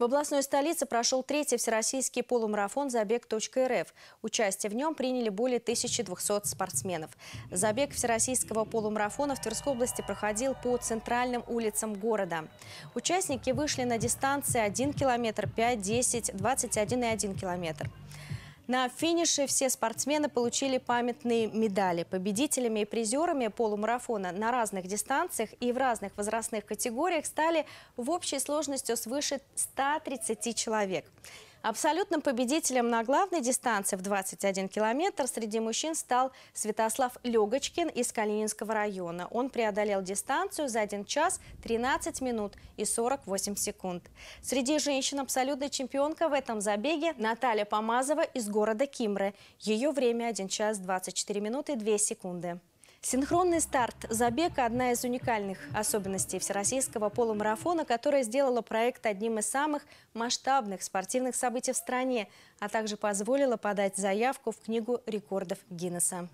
В областной столице прошел третий всероссийский полумарафон «Забег.рф». Участие в нем приняли более 1200 спортсменов. Забег всероссийского полумарафона в Тверской области проходил по центральным улицам города. Участники вышли на дистанции 1 километр, 5, 10, 21 и 1 километр. На финише все спортсмены получили памятные медали. Победителями и призерами полумарафона на разных дистанциях и в разных возрастных категориях стали в общей сложности свыше 130 человек. Абсолютным победителем на главной дистанции в 21 километр среди мужчин стал Святослав Легочкин из Калининского района. Он преодолел дистанцию за 1 час 13 минут и 48 секунд. Среди женщин абсолютная чемпионка в этом забеге Наталья Помазова из города Кимры. Ее время 1 час 24 минуты 2 секунды. Синхронный старт забега – одна из уникальных особенностей всероссийского полумарафона, которая сделала проект одним из самых масштабных спортивных событий в стране, а также позволила подать заявку в Книгу рекордов Гиннесса.